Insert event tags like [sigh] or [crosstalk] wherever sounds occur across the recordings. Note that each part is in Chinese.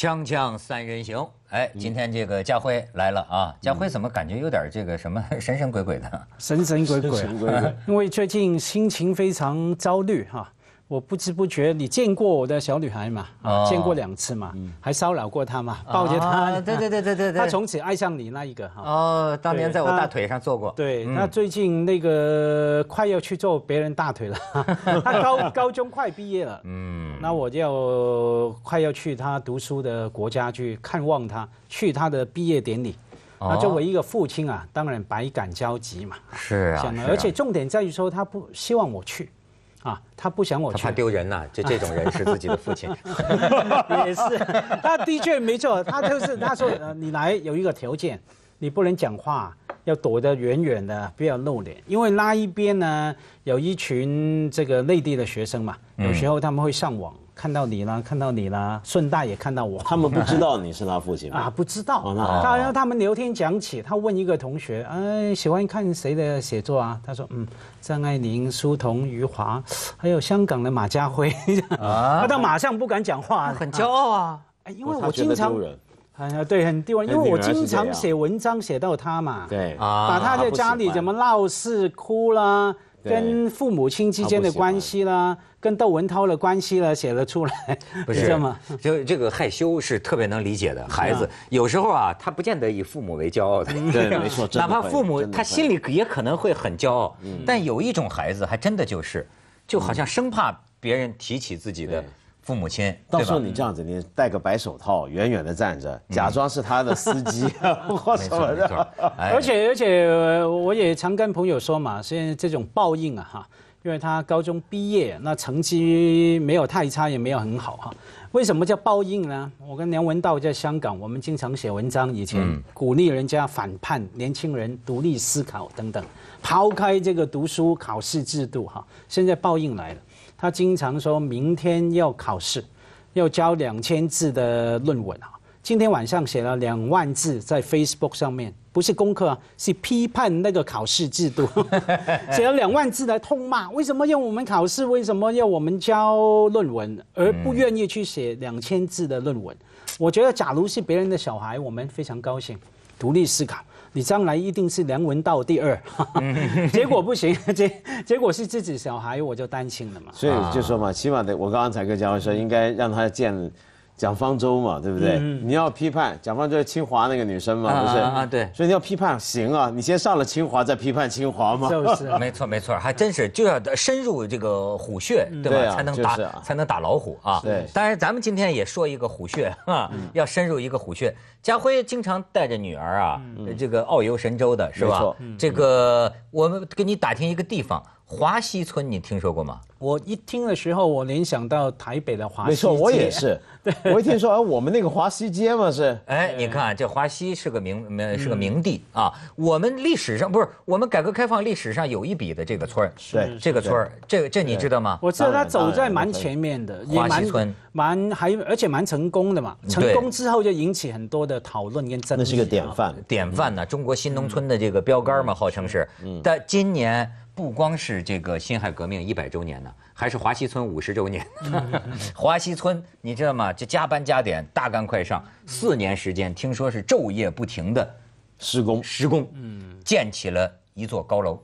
锵锵三人行，哎，今天这个家辉来了啊，家辉怎么感觉有点这个什么神神鬼鬼的？神神鬼鬼，[laughs] 因为最近心情非常焦虑哈。我不知不觉，你见过我的小女孩嘛？啊，见过两次嘛，还骚扰过她嘛，抱着她，对对对对对，她从此爱上你那一个哈。哦，当年在我大腿上坐过。对，那最近那个快要去坐别人大腿了，[laughs] 她高高中快毕业了，嗯，那我就快要去她读书的国家去看望她，去她的毕业典礼。那作为一个父亲啊，当然百感交集嘛。是啊，而且重点在于说，他不希望我去。啊，他不想我去，怕丢人呐。就这种人是自己的父亲，[laughs] 也是。他的确没错，他就是他说，呃，你来有一个条件，你不能讲话，要躲得远远的，不要露脸，因为那一边呢有一群这个内地的学生嘛，有时候他们会上网。看到你了，看到你了，顺带也看到我。他们不知道你是他父亲吗？[laughs] 啊，不知道。那好。他他们聊天讲起，他问一个同学：“哎，喜欢看谁的写作啊？”他说：“嗯，张爱玲、苏童、余华，还有香港的马家辉。[laughs] ”啊，他马上不敢讲话，很骄傲啊。哎，因为我经常，哎呀，对，很丢人，因为我经常写文章写到他嘛，对，把他在家里怎么闹事、哭啦。跟父母亲之间的关系啦，跟窦文涛的关系啦，写了出来，不是道吗？就这个害羞是特别能理解的孩子，有时候啊，他不见得以父母为骄傲的，对，[laughs] 没错，哪怕父母他心里也可能会很骄傲，但有一种孩子还真的就是，就好像生怕别人提起自己的。父母亲，到时候你这样子，你戴个白手套，远远的站着，假装是他的司机。我说的，而且而且我也常跟朋友说嘛，现在这种报应啊哈，因为他高中毕业，那成绩没有太差，也没有很好哈。为什么叫报应呢？我跟梁文道在香港，我们经常写文章，以前鼓励人家反叛、年轻人独立思考等等，抛开这个读书考试制度哈，现在报应来了。他经常说：“明天要考试，要交两千字的论文啊！今天晚上写了两万字，在 Facebook 上面，不是功课，是批判那个考试制度，[laughs] 写了两万字来痛骂，为什么要我们考试？为什么要我们交论文？而不愿意去写两千字的论文？我觉得，假如是别人的小孩，我们非常高兴，独立思考。”你将来一定是梁文道第二，[laughs] 结果不行，[laughs] 结结果是自己小孩，我就担心了嘛。所以就说嘛，起码得我刚刚才跟嘉慧说，应该让他见。蒋方舟嘛，对不对？你要批判，蒋方舟是清华那个女生嘛，不是啊？对，所以你要批判行啊？你先上了清华，再批判清华嘛？就是、[laughs] 没错，没错，还真是就要深入这个虎穴，对吧？才能打，才能打老虎啊！对，当然咱们今天也说一个虎穴啊，要深入一个虎穴。家辉经常带着女儿啊，这个遨游神州的是吧？这个我们给你打听一个地方。华西村，你听说过吗？我一听的时候，我联想到台北的华西。没错，我也是。[laughs] 我一听说，哎，我们那个华西街嘛是。哎，你看这华西是个名，是个名地啊。我们历史上不是，我们改革开放历史上有一笔的这个村儿。对，这个村儿，这这你知道吗？我知道他走在蛮前面的，华西村，蛮还而且蛮成功的嘛。成功之后就引起很多的讨论跟。争那是个典范，典范呢，中国新农村的这个标杆嘛，号称是。但今年。不光是这个辛亥革命一百周年呢，还是华西村五十周年。[laughs] 华西村，你知道吗？这加班加点，大干快上，四年时间，听说是昼夜不停的施工，施工，嗯，建起了一座高楼。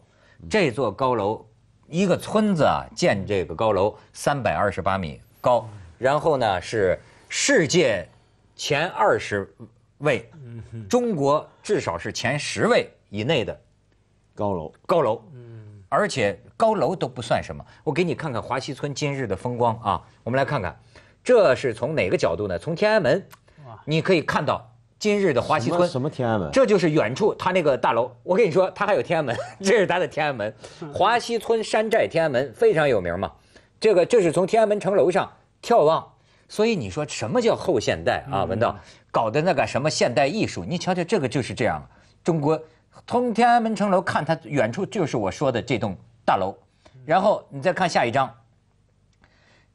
这座高楼，一个村子啊，建这个高楼，三百二十八米高，然后呢是世界前二十位，中国至少是前十位以内的高楼，高楼。而且高楼都不算什么，我给你看看华西村今日的风光啊！我们来看看，这是从哪个角度呢？从天安门，你可以看到今日的华西村。什么天安门？这就是远处他那个大楼。我跟你说，他还有天安门，[laughs] 这是咱的天安门，华西村山寨天安门非常有名嘛。这个这是从天安门城楼上眺望，所以你说什么叫后现代啊？文道搞的那个什么现代艺术，你瞧瞧这个就是这样，中国。从天安门城楼看，它远处就是我说的这栋大楼。然后你再看下一张，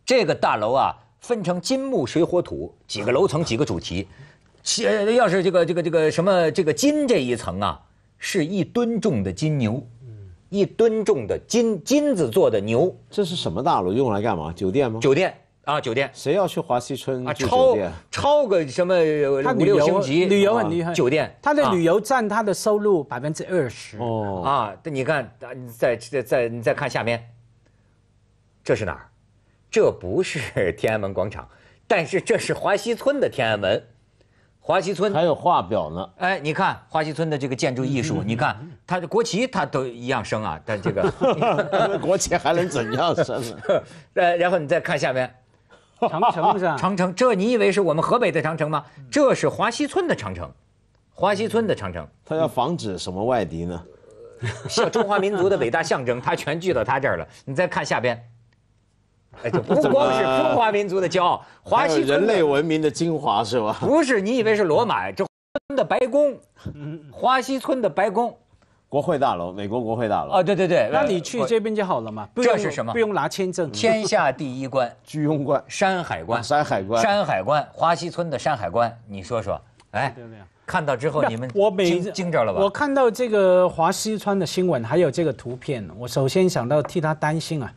这个大楼啊，分成金木水火土几个楼层几个主题。要是这个这个这个什么这个金这一层啊，是一吨重的金牛，一吨重的金金子做的牛。这是什么大楼？用来干嘛？酒店吗？酒店。啊，酒店谁要去华西村啊？超超个什么？五六星级旅游很厉害酒店，他的旅游占他的收入百分之二十。哦啊，你看，你再再再再看下面，这是哪儿？这不是 [laughs] 天安门广场，但是这是华西村的天安门。华西村还有画表呢。哎，你看华西村的这个建筑艺术，你看他 [laughs] 的国旗，他都一样升啊。但这个 [laughs] 国旗还能怎样升？呃，然后你再看下面。长城不是长城，这你以为是我们河北的长城吗？这是华西村的长城，华西村的长城。它要防止什么外敌呢？像中华民族的伟大象征，它全聚到它这儿了。你再看下边，[laughs] 哎，不光是中华民族的骄傲，华西人类文明的精华是吧？不是，你以为是罗马这的白宫，华西村的白宫。国会大楼，美国国会大楼啊，对对对，那你去这边就好了嘛。这是什么？不用拿签证，天下第一关，居庸关、山海关、山海关、山海关、华西村的山海关，你说说，哎，看到之后你们惊惊着了吧？我看到这个华西村的新闻，还有这个图片，我首先想到替他担心啊。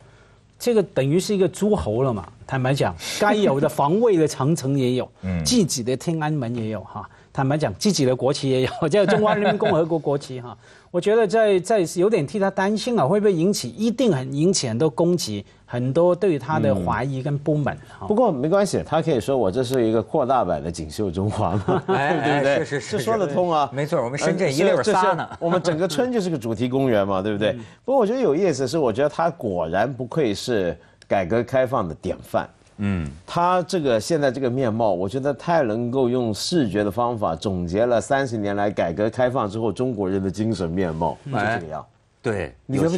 这个等于是一个诸侯了嘛？坦白讲，[laughs] 该有的防卫的长城也有，嗯，自己的天安门也有哈。坦白讲，自己的国旗也有叫 [laughs] 中华人民共和国国旗哈。[laughs] 我觉得在在有点替他担心啊，会不会引起一定很引起很多攻击，很多对他的怀疑跟不满。不过没关系，他可以说我这是一个扩大版的锦绣中华嘛，[laughs] 对不对？这说得通啊。没错，我们深圳一六三呢，我们整个村就是个主题公园嘛，对不对？不过我觉得有意思是，我觉得他果然不愧是改革开放的典范。嗯，他这个现在这个面貌，我觉得太能够用视觉的方法总结了三十年来改革开放之后中国人的精神面貌，就这样。对，你觉不觉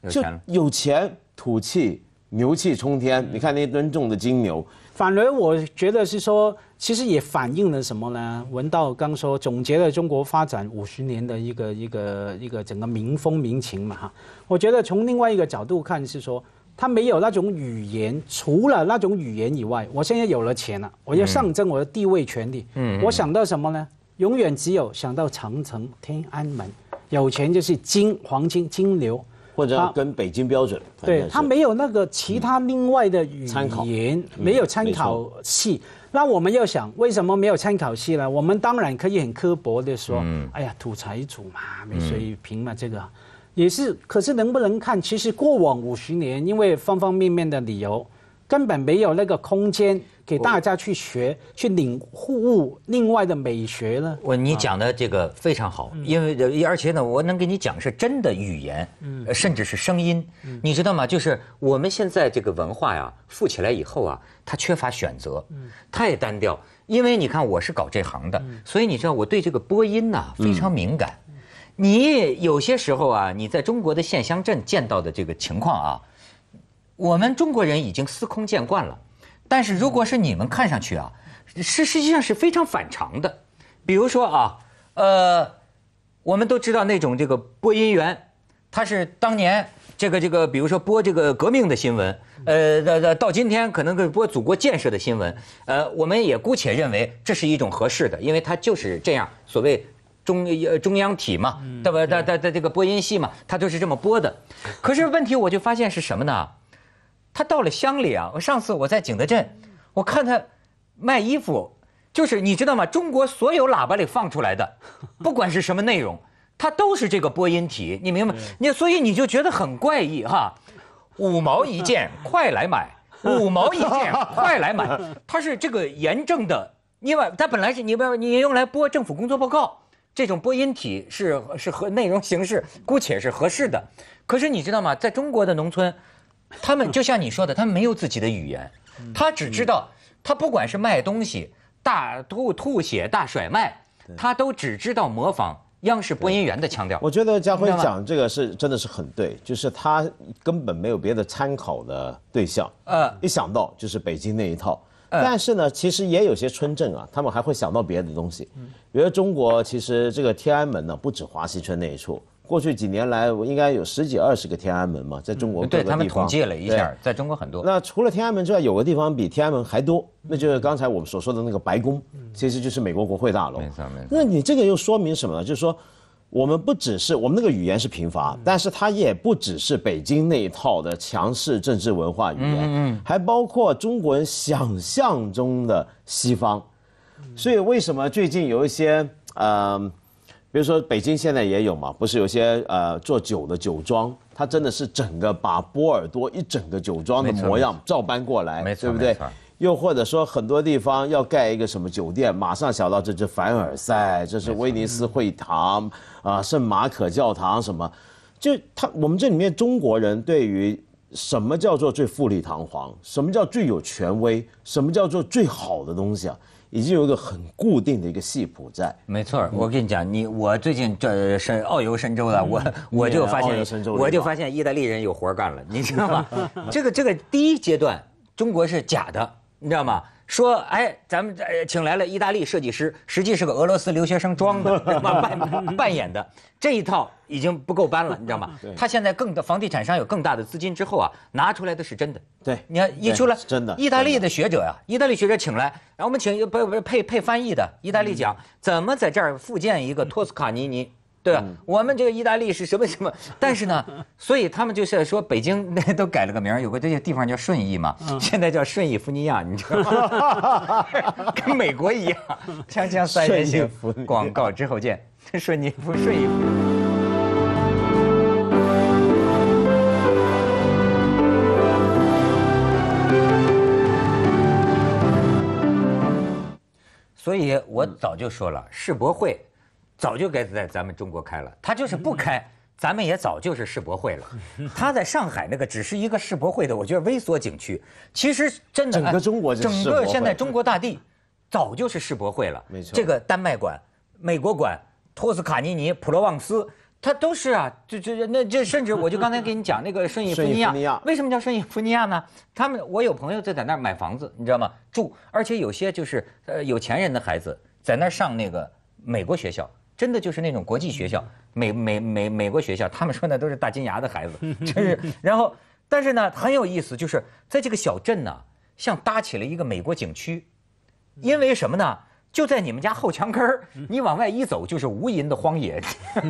得？就了，有钱有钱，土气，牛气冲天。你看那吨重的金牛。反而我觉得是说，其实也反映了什么呢？文道刚说总结了中国发展五十年的一个一个一个整个民风民情嘛哈。我觉得从另外一个角度看是说。他没有那种语言，除了那种语言以外，我现在有了钱了，我要上升我的地位、权利。嗯，我想到什么呢？永远只有想到长城、天安门。有钱就是金，黄金、金流，或者跟北京标准。对，他没有那个其他另外的语言，没有参考系。那我们要想，为什么没有参考系呢？我们当然可以很刻薄的说，哎呀，土财主嘛，没水平嘛，这个。也是，可是能不能看？其实过往五十年，因为方方面面的理由，根本没有那个空间给大家去学、去领悟另外的美学呢。我，你讲的这个非常好，因为而且呢，我能给你讲是真的语言，甚至是声音。你知道吗？就是我们现在这个文化呀，富起来以后啊，它缺乏选择，太单调。因为你看，我是搞这行的，所以你知道我对这个播音呐非常敏感。你有些时候啊，你在中国的县乡镇见到的这个情况啊，我们中国人已经司空见惯了。但是如果是你们看上去啊，是实际上是非常反常的。比如说啊，呃，我们都知道那种这个播音员，他是当年这个这个，比如说播这个革命的新闻，呃，到到到今天可能播祖国建设的新闻，呃，我们也姑且认为这是一种合适的，因为他就是这样所谓。中中央体嘛，对吧？它它它这个播音系嘛，它就是这么播的。可是问题我就发现是什么呢？他到了乡里啊，我上次我在景德镇，我看他卖衣服，就是你知道吗？中国所有喇叭里放出来的，不管是什么内容，它都是这个播音体，你明白？你所以你就觉得很怪异哈。五毛一件，快来买！五毛一件，快来买！它是这个严正的，因为它本来是你不要，你用来播政府工作报告。这种播音体是是合内容形式，姑且是合适的。可是你知道吗？在中国的农村，他们就像你说的，他们没有自己的语言，他只知道他不管是卖东西大吐吐血大甩卖，他都只知道模仿央视播音员的腔调。我觉得家辉讲这个是真的是很对，就是他根本没有别的参考的对象。呃，一想到就是北京那一套。但是呢，其实也有些村镇啊，他们还会想到别的东西，比如中国其实这个天安门呢，不止华西村那一处，过去几年来应该有十几二十个天安门嘛，在中国各个地方统计了一下，在中国很多。那除了天安门之外，有个地方比天安门还多，那就是刚才我们所说的那个白宫，其实就是美国国会大楼。没错没错。那你这个又说明什么？呢？就是说。我们不只是我们那个语言是贫乏，但是它也不只是北京那一套的强势政治文化语言，还包括中国人想象中的西方。所以为什么最近有一些呃，比如说北京现在也有嘛，不是有些呃做酒的酒庄，它真的是整个把波尔多一整个酒庄的模样照搬过来，对不对？又或者说，很多地方要盖一个什么酒店，马上想到这是凡尔赛，这是威尼斯会堂，啊，圣马可教堂什么，就他我们这里面中国人对于什么叫做最富丽堂皇，什么叫最有权威，什么叫做最好的东西啊，已经有一个很固定的一个戏谱在。没错，我跟你讲，你我最近这深遨游神州了，我我就发现我就发现意大利人有活干了，你知道吗？[laughs] 这个这个第一阶段，中国是假的。你知道吗？说，哎，咱们请来了意大利设计师，实际是个俄罗斯留学生装的，[laughs] 扮扮演的这一套已经不够搬了，你知道吗？[laughs] 他现在更，房地产商有更大的资金之后啊，拿出来的是真的。对，你看一出来，真的，意大利的学者呀，意大利学者请来，然后我们请不不配配翻译的意大利讲怎么在这儿复建一个托斯卡尼尼。对啊，我们这个意大利是什么什么？[laughs] 但是呢，所以他们就是说北京 [laughs] 那都改了个名有个这些地方叫顺义嘛，现在叫顺义福尼亚，你知道吗？[laughs] 跟美国一样，锵锵三人行，广告之后见。顺义福，顺义福。所以，我早就说了世博会。早就该在咱们中国开了，他就是不开，咱们也早就是世博会了。[laughs] 他在上海那个只是一个世博会的，我觉得微缩景区。其实真的，整个中国整个现在中国大地早就是世博会了。没错，这个丹麦馆、美国馆、托斯卡尼尼、普罗旺斯，它都是啊。这这那这甚至我就刚才给你讲那个圣伊夫尼亚，为什么叫圣伊夫尼亚呢？他们我有朋友就在那儿买房子，你知道吗？住，而且有些就是呃有钱人的孩子在那儿上那个美国学校。真的就是那种国际学校，美美美美国学校，他们说那都是大金牙的孩子，真是。然后，但是呢很有意思，就是在这个小镇呢，像搭起了一个美国景区，因为什么呢？就在你们家后墙根儿，你往外一走就是无垠的荒野，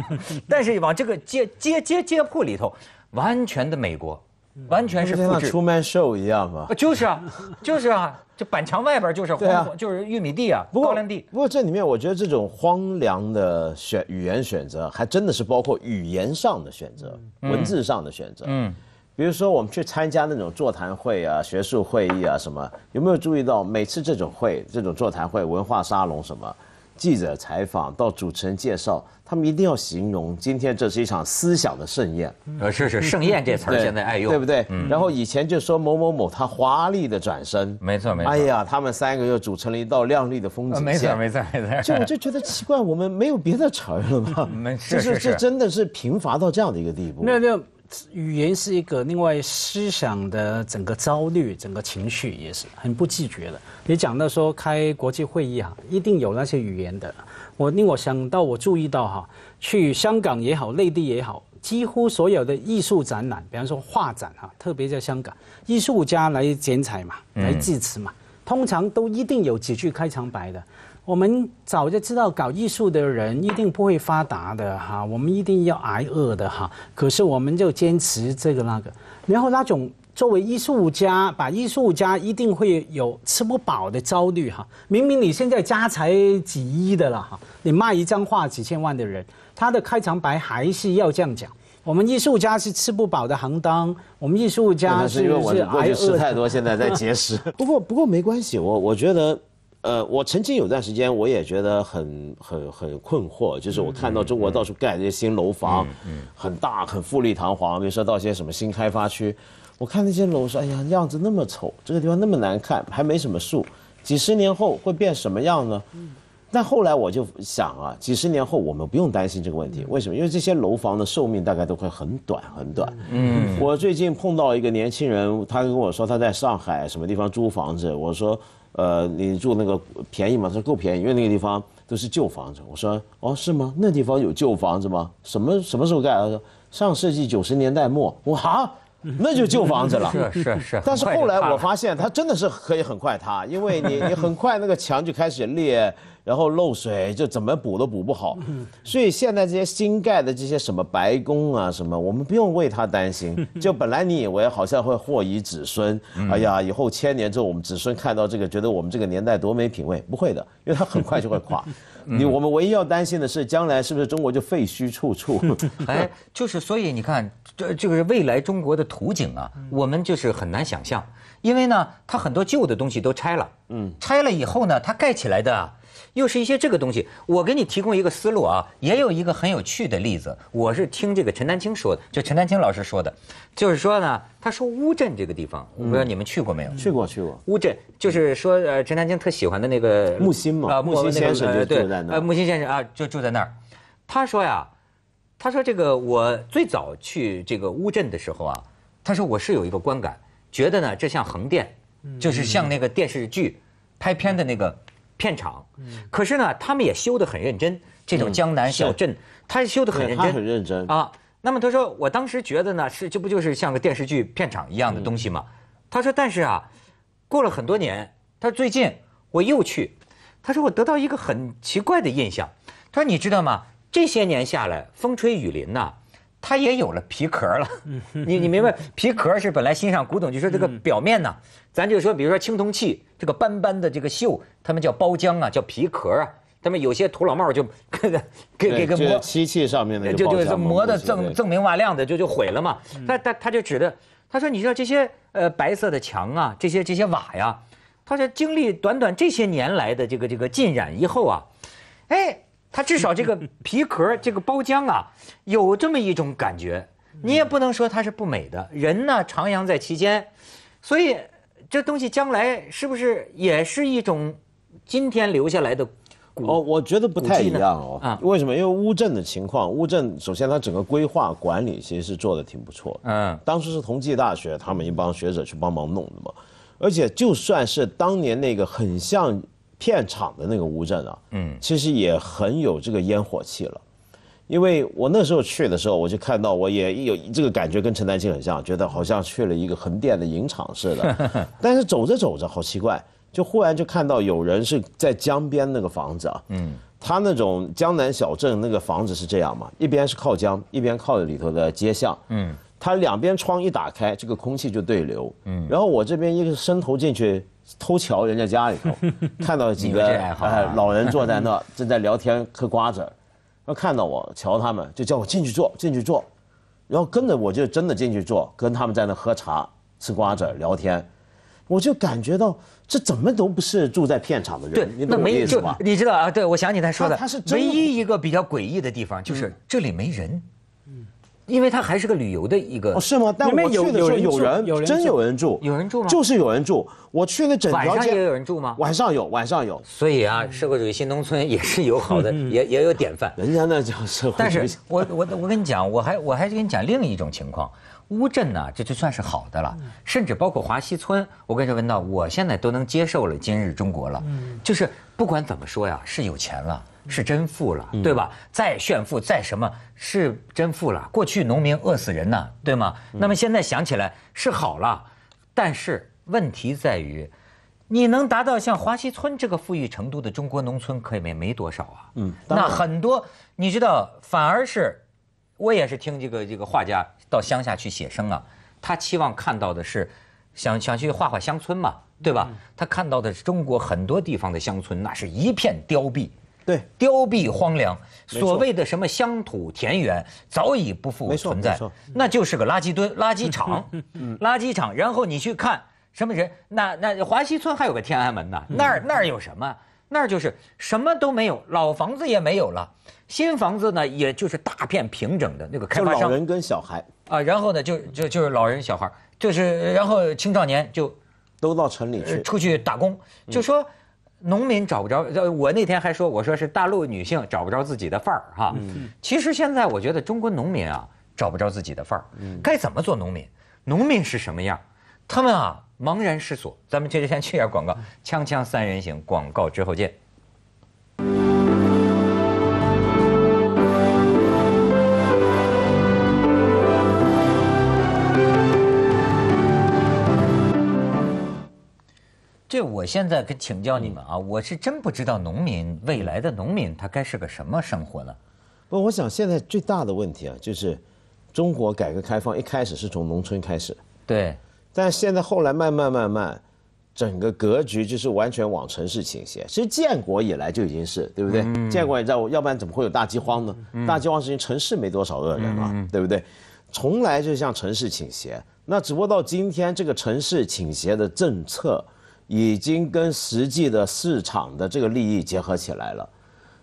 [laughs] 但是往这个街街街街铺里头，完全的美国。完全是复制。就像《t Man Show》一样嘛。就是啊，就是啊，这 [laughs] 板墙外边就是荒，就是玉米地啊，高粱地。不过这里面，我觉得这种荒凉的选语言选择，还真的是包括语言上的选择，文字上的选择。嗯，比如说我们去参加那种座谈会啊、学术会议啊什么，有没有注意到每次这种会、这种座谈会、文化沙龙什么？记者采访到主持人介绍，他们一定要形容今天这是一场思想的盛宴。呃，是是盛宴这词现在爱用，对不对？然后以前就说某某某他华丽的转身，没错没错。哎呀，他们三个又组成了一道亮丽的风景线，没错没错没错。就我就觉得奇怪，我们没有别的词了吗？没是是是，真的是贫乏到这样的一个地步。那就。语言是一个另外思想的整个焦虑，整个情绪也是很不自觉的。你讲到说开国际会议哈，一定有那些语言的。我令我想到，我注意到哈，去香港也好，内地也好，几乎所有的艺术展览，比方说画展哈，特别在香港，艺术家来剪彩嘛，来致辞嘛，通常都一定有几句开场白的。我们早就知道，搞艺术的人一定不会发达的哈，我们一定要挨饿的哈。可是我们就坚持这个那个。然后，那种作为艺术家，把艺术家一定会有吃不饱的焦虑哈。明明你现在家财几亿的了哈，你卖一张画几千万的人，他的开场白还是要这样讲：我们艺术家是吃不饱的行当。我们艺术家是因为我过去吃太多，现在在节食。[laughs] 不过不过没关系，我我觉得。呃，我曾经有段时间，我也觉得很很很困惑，就是我看到中国到处盖那些新楼房，嗯，很大，很富丽堂皇。比如说到些什么新开发区，我看那些楼说，哎呀，样子那么丑，这个地方那么难看，还没什么树，几十年后会变什么样呢？嗯，但后来我就想啊，几十年后我们不用担心这个问题，为什么？因为这些楼房的寿命大概都会很短很短。嗯，我最近碰到一个年轻人，他跟我说他在上海什么地方租房子，我说。呃，你住那个便宜吗？他说够便宜，因为那个地方都是旧房子。我说哦，是吗？那地方有旧房子吗？什么什么时候盖的？他说上世纪九十年代末。我哈。那就旧房子了，是 [laughs] 是是。但是后来我发现，它真的是可以很快塌，因为你你很快那个墙就开始裂，然后漏水，就怎么补都补不好。所以现在这些新盖的这些什么白宫啊什么，我们不用为它担心。[laughs] 就本来你以为好像会祸以子孙，哎呀，以后千年之后我们子孙看到这个，觉得我们这个年代多没品位。不会的，因为它很快就会垮。你我们唯一要担心的是，将来是不是中国就废墟处处？[laughs] 哎，就是所以你看，这这个是未来中国的图景啊，我们就是很难想象，因为呢，它很多旧的东西都拆了，嗯，拆了以后呢，它盖起来的。又是一些这个东西，我给你提供一个思路啊，也有一个很有趣的例子，我是听这个陈丹青说的，就陈丹青老师说的，就是说呢，他说乌镇这个地方，我不知道你们去过没有？去过去过。乌镇就是说，呃，陈丹青特喜欢的那个木心嘛，啊，木心先生就住在那，呃，木心先生啊，就住在那儿。他说呀，他说这个我最早去这个乌镇的时候啊，他说我是有一个观感，觉得呢这像横店，就是像那个电视剧拍片的那个。片场，可是呢，他们也修得很认真。这种江南小镇，他修得很认真，很认真啊。那么他说，我当时觉得呢，是这不就是像个电视剧片场一样的东西吗？他说，但是啊，过了很多年，他说最近我又去，他说我得到一个很奇怪的印象。他说你知道吗？这些年下来，风吹雨淋呐。它也有了皮壳了，你你明白？皮壳是本来欣赏古董，就说这个表面呢，咱就说比如说青铜器这个斑斑的这个锈，他们叫包浆啊，叫皮壳啊。他们有些土老帽就 [laughs] 给给给磨漆器上面的，就就磨得锃锃明瓦亮的，就就毁了嘛。他他他就指的，他说你知道这些呃白色的墙啊，这些这些瓦呀，他说经历短短这些年来的这个这个浸染以后啊，哎。它至少这个皮壳、这个包浆啊，[laughs] 有这么一种感觉，你也不能说它是不美的。人呢徜徉在其间，所以这东西将来是不是也是一种今天留下来的？哦，我觉得不太一样哦。啊，为什么？因为乌镇的情况，乌镇首先它整个规划管理其实是做的挺不错。嗯，当时是同济大学他们一帮学者去帮忙弄的嘛，而且就算是当年那个很像。片场的那个乌镇啊，嗯，其实也很有这个烟火气了，因为我那时候去的时候，我就看到我也有这个感觉，跟陈丹青很像，觉得好像去了一个横店的影厂似的。[laughs] 但是走着走着，好奇怪，就忽然就看到有人是在江边那个房子啊，嗯，他那种江南小镇那个房子是这样嘛，一边是靠江，一边靠着里头的街巷，嗯，他两边窗一打开，这个空气就对流，嗯，然后我这边一个伸头进去。偷瞧人家家里头，[laughs] 看到几个老人坐在那，[laughs] 正在聊天嗑瓜子。然后看到我瞧他们，就叫我进去坐，[laughs] 进去坐。然后跟着我就真的进去坐，跟他们在那喝茶、吃瓜子、聊天。我就感觉到这怎么都不是住在片场的人，你懂我意思吗？你知道啊？对，我想起他说的，他是唯一一个比较诡异的地方，就是这里没人。嗯。因为它还是个旅游的一个，是吗？但我去的时候有人，真有人住，有人住吗？就是有人住。我去那整条街晚上也有人住吗？晚上有，晚上有。所以啊，社会主义新农村也是有好的，也也有典范。人家那叫社会。但是，我我我跟你讲，我还我还跟你讲另一种情况，乌镇呢，这就算是好的了，甚至包括华西村。我跟你说，文道，我现在都能接受了今日中国了，就是不管怎么说呀，是有钱了。是真富了，对吧？再炫富，再什么？是真富了。过去农民饿死人呢，对吗？那么现在想起来是好了，但是问题在于，你能达到像华西村这个富裕程度的中国农村可也没没多少啊。嗯，那很多你知道，反而是，我也是听这个这个画家到乡下去写生啊，他期望看到的是，想想去画画乡村嘛，对吧？他看到的是中国很多地方的乡村那是一片凋敝。对，凋敝荒凉，所谓的什么乡土田园早已不复存在，那就是个垃圾堆、[laughs] 垃圾场、垃圾场。然后你去看什么人，那那华西村还有个天安门呢，那儿那儿有什么？那儿就是什么都没有，老房子也没有了，新房子呢，也就是大片平整的那个开发商、老人跟小孩啊。然后呢，就就就是老人小孩，就是然后青少年就都到城里去出去打工，就说。农民找不着，呃，我那天还说，我说是大陆女性找不着自己的范儿哈。其实现在我觉得中国农民啊，找不着自己的范儿，该怎么做农民？农民是什么样？他们啊茫然失所。咱们接着先去一下广告，锵锵三人行广告之后见。这我现在跟请教你们啊，我是真不知道农民未来的农民他该是个什么生活呢？不，我想现在最大的问题啊，就是中国改革开放一开始是从农村开始，对，但现在后来慢慢慢慢，整个格局就是完全往城市倾斜。其实建国以来就已经是对不对？建国以来，要不然怎么会有大饥荒呢？大饥荒是因为城市没多少恶人嘛，对不对？从来就向城市倾斜，那只不过到今天这个城市倾斜的政策。已经跟实际的市场的这个利益结合起来了，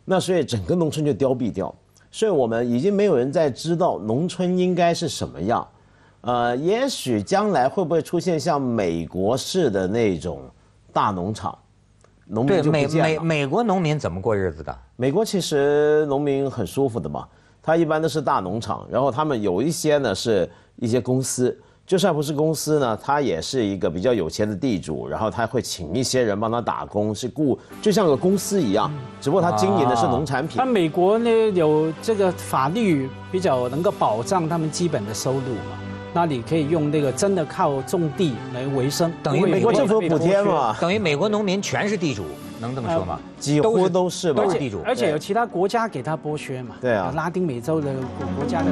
那所以整个农村就凋敝掉，所以我们已经没有人在知道农村应该是什么样。呃，也许将来会不会出现像美国式的那种大农场，农民就不见了。美美美国农民怎么过日子的？美国其实农民很舒服的嘛，他一般都是大农场，然后他们有一些呢是一些公司。就算不是公司呢，他也是一个比较有钱的地主，然后他会请一些人帮他打工，是雇就像个公司一样，只不过他经营的是农产品。那美国呢，有这个法律比较能够保障他们基本的收入嘛？那你可以用那个真的靠种地来维生，等于美国政府补贴嘛？等于美国农民全是地主，能这么说吗？几乎都是都是地主，而且有其他国家给他剥削嘛？对啊，拉丁美洲的国家的。